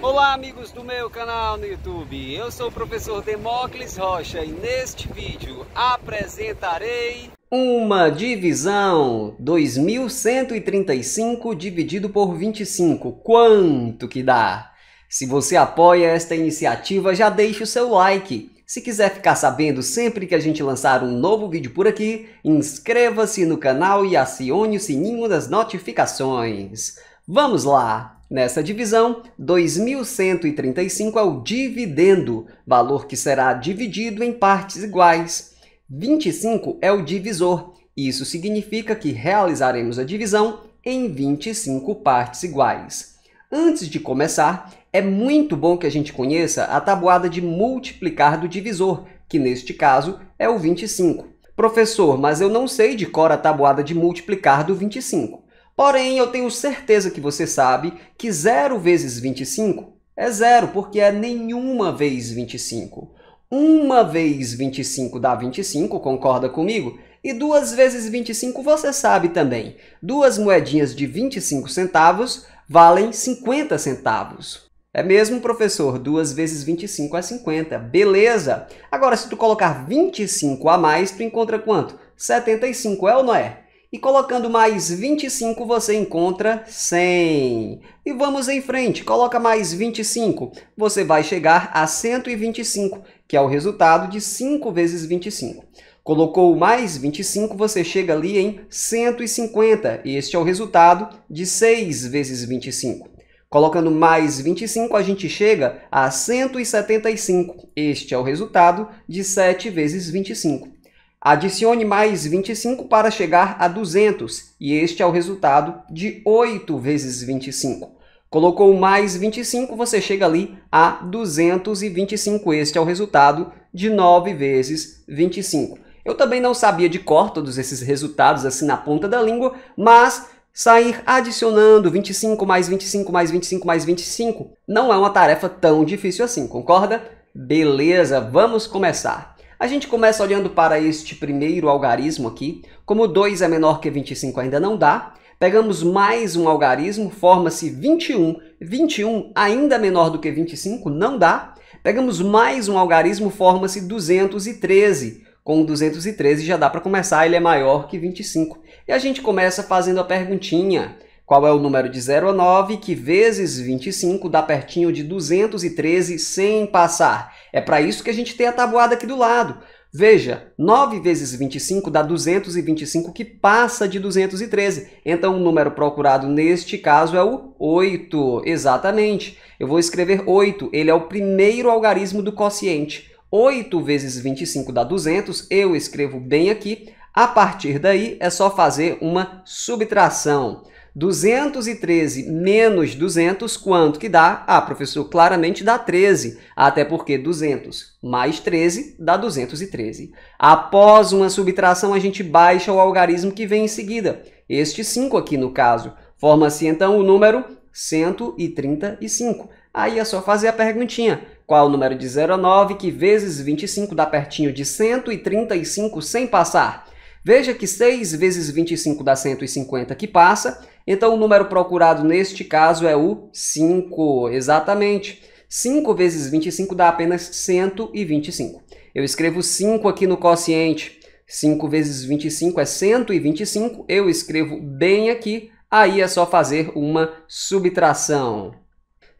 Olá amigos do meu canal no YouTube, eu sou o professor Demócles Rocha e neste vídeo apresentarei uma divisão 2135 dividido por 25, quanto que dá? Se você apoia esta iniciativa, já deixe o seu like. Se quiser ficar sabendo sempre que a gente lançar um novo vídeo por aqui, inscreva-se no canal e acione o sininho das notificações. Vamos lá! Nessa divisão, 2.135 é o dividendo, valor que será dividido em partes iguais. 25 é o divisor. Isso significa que realizaremos a divisão em 25 partes iguais. Antes de começar, é muito bom que a gente conheça a tabuada de multiplicar do divisor, que neste caso é o 25. Professor, mas eu não sei de cor a tabuada de multiplicar do 25. Porém, eu tenho certeza que você sabe que 0 vezes 25 é zero, porque é nenhuma vez 25. Uma vez 25 dá 25, concorda comigo? E duas vezes 25 você sabe também. Duas moedinhas de 25 centavos valem 50 centavos. É mesmo, professor? Duas vezes 25 é 50. Beleza! Agora, se tu colocar 25 a mais, tu encontra quanto? 75, é ou não é? E colocando mais 25, você encontra 100. E vamos em frente, coloca mais 25. Você vai chegar a 125, que é o resultado de 5 vezes 25. Colocou mais 25, você chega ali em 150. E este é o resultado de 6 vezes 25. Colocando mais 25, a gente chega a 175. Este é o resultado de 7 vezes 25. Adicione mais 25 para chegar a 200, e este é o resultado de 8 vezes 25. Colocou mais 25, você chega ali a 225. Este é o resultado de 9 vezes 25. Eu também não sabia de cor todos esses resultados assim na ponta da língua, mas sair adicionando 25 mais 25 mais 25 mais 25 não é uma tarefa tão difícil assim, concorda? Beleza, vamos começar. A gente começa olhando para este primeiro algarismo aqui. Como 2 é menor que 25 ainda não dá, pegamos mais um algarismo, forma-se 21. 21 ainda menor do que 25 não dá. Pegamos mais um algarismo, forma-se 213. Com 213 já dá para começar, ele é maior que 25. E a gente começa fazendo a perguntinha. Qual é o número de 0 a 9 que vezes 25 dá pertinho de 213 sem passar? É para isso que a gente tem a tabuada aqui do lado. Veja, 9 vezes 25 dá 225, que passa de 213. Então, o número procurado neste caso é o 8. Exatamente. Eu vou escrever 8. Ele é o primeiro algarismo do quociente. 8 vezes 25 dá 200. Eu escrevo bem aqui. A partir daí, é só fazer uma subtração. 213 menos 200, quanto que dá? Ah, professor, claramente dá 13, até porque 200 mais 13 dá 213. Após uma subtração, a gente baixa o algarismo que vem em seguida, este 5 aqui no caso. Forma-se então o número 135. Aí é só fazer a perguntinha. Qual o número de 0 a 9 que vezes 25 dá pertinho de 135 sem passar? Veja que 6 vezes 25 dá 150 que passa, então o número procurado neste caso é o 5, exatamente. 5 vezes 25 dá apenas 125. Eu escrevo 5 aqui no quociente, 5 vezes 25 é 125, eu escrevo bem aqui, aí é só fazer uma subtração.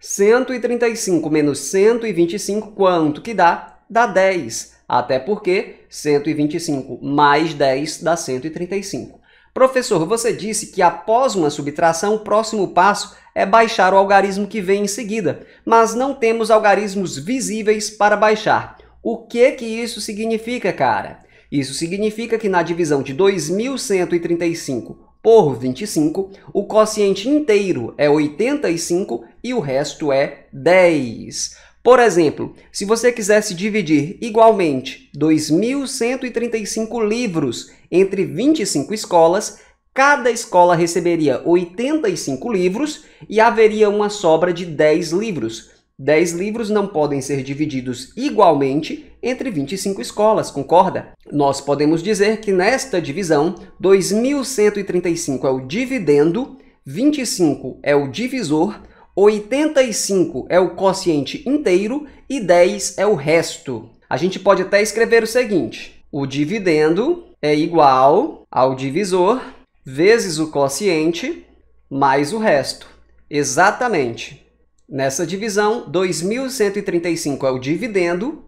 135 menos 125, quanto que dá? Dá 10. 10. Até porque 125 mais 10 dá 135. Professor, você disse que após uma subtração, o próximo passo é baixar o algarismo que vem em seguida, mas não temos algarismos visíveis para baixar. O que que isso significa, cara? Isso significa que na divisão de 2135 por 25, o quociente inteiro é 85 e o resto é 10. Por exemplo, se você quisesse dividir igualmente 2.135 livros entre 25 escolas, cada escola receberia 85 livros e haveria uma sobra de 10 livros. 10 livros não podem ser divididos igualmente entre 25 escolas, concorda? Nós podemos dizer que nesta divisão, 2.135 é o dividendo, 25 é o divisor 85 é o quociente inteiro e 10 é o resto. A gente pode até escrever o seguinte: o dividendo é igual ao divisor vezes o quociente mais o resto. Exatamente. Nessa divisão, 2135 é o dividendo,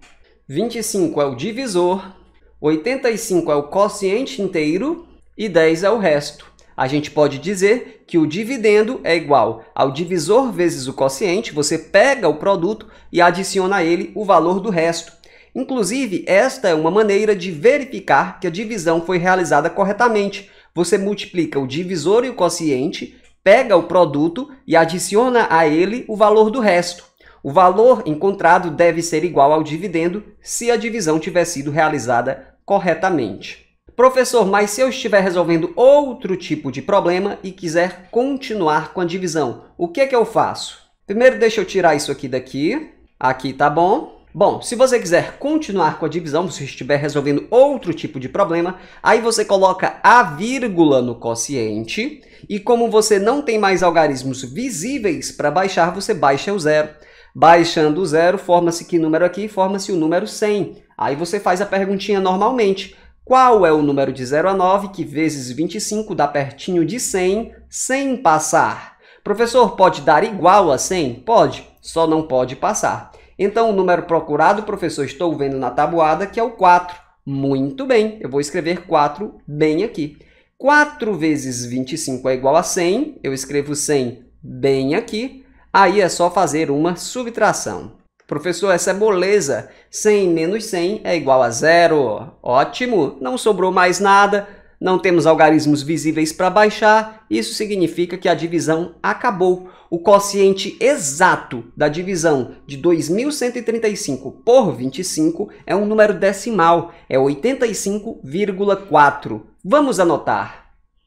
25 é o divisor, 85 é o quociente inteiro e 10 é o resto a gente pode dizer que o dividendo é igual ao divisor vezes o quociente, você pega o produto e adiciona a ele o valor do resto. Inclusive, esta é uma maneira de verificar que a divisão foi realizada corretamente. Você multiplica o divisor e o quociente, pega o produto e adiciona a ele o valor do resto. O valor encontrado deve ser igual ao dividendo se a divisão tiver sido realizada corretamente. Professor, mas se eu estiver resolvendo outro tipo de problema e quiser continuar com a divisão, o que é que eu faço? Primeiro deixa eu tirar isso aqui daqui. Aqui tá bom. Bom, se você quiser continuar com a divisão, se estiver resolvendo outro tipo de problema, aí você coloca a vírgula no quociente e como você não tem mais algarismos visíveis para baixar, você baixa o zero. Baixando o zero, forma-se que número aqui? Forma-se o número 100. Aí você faz a perguntinha normalmente. Qual é o número de 0 a 9 que vezes 25 dá pertinho de 100 sem passar? Professor, pode dar igual a 100? Pode, só não pode passar. Então, o número procurado, professor, estou vendo na tabuada, que é o 4. Muito bem, eu vou escrever 4 bem aqui. 4 vezes 25 é igual a 100, eu escrevo 100 bem aqui. Aí é só fazer uma subtração. Professor, essa é moleza. 100 menos 100 é igual a zero. Ótimo, não sobrou mais nada. Não temos algarismos visíveis para baixar. Isso significa que a divisão acabou. O quociente exato da divisão de 2.135 por 25 é um número decimal. É 85,4. Vamos anotar.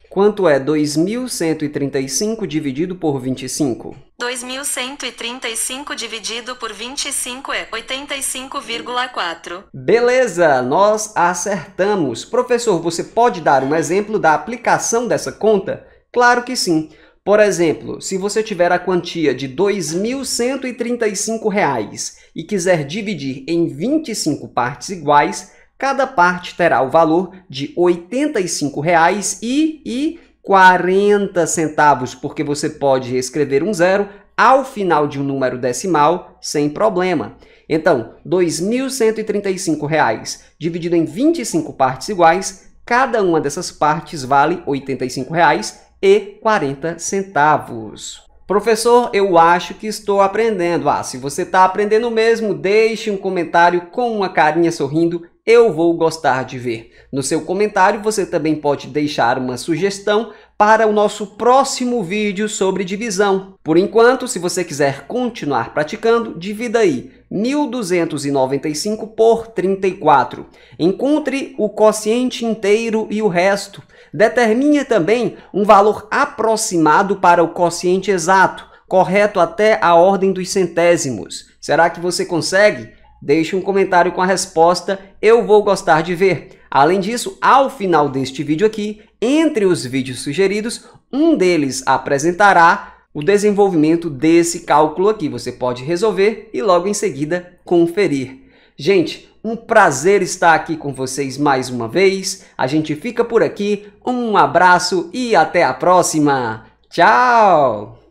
Quanto é 2.135 dividido por 25? 2.135 dividido por 25 é 85,4. Beleza, nós acertamos. Professor, você pode dar um exemplo da aplicação dessa conta? Claro que sim. Por exemplo, se você tiver a quantia de R$ 2.135 e quiser dividir em 25 partes iguais, cada parte terá o valor de R$ 85 e, e 40 centavos, porque você pode escrever um zero ao final de um número decimal sem problema. Então, R$ 2.135 dividido em 25 partes iguais, cada uma dessas partes vale R$ 85,40. Professor, eu acho que estou aprendendo. Ah, se você está aprendendo mesmo, deixe um comentário com uma carinha sorrindo eu vou gostar de ver. No seu comentário você também pode deixar uma sugestão para o nosso próximo vídeo sobre divisão. Por enquanto, se você quiser continuar praticando, divida aí 1295 por 34. Encontre o quociente inteiro e o resto. Determine também um valor aproximado para o quociente exato, correto até a ordem dos centésimos. Será que você consegue? Deixe um comentário com a resposta eu vou gostar de ver. Além disso, ao final deste vídeo aqui, entre os vídeos sugeridos, um deles apresentará o desenvolvimento desse cálculo aqui. Você pode resolver e logo em seguida conferir. Gente, um prazer estar aqui com vocês mais uma vez. A gente fica por aqui. Um abraço e até a próxima. Tchau!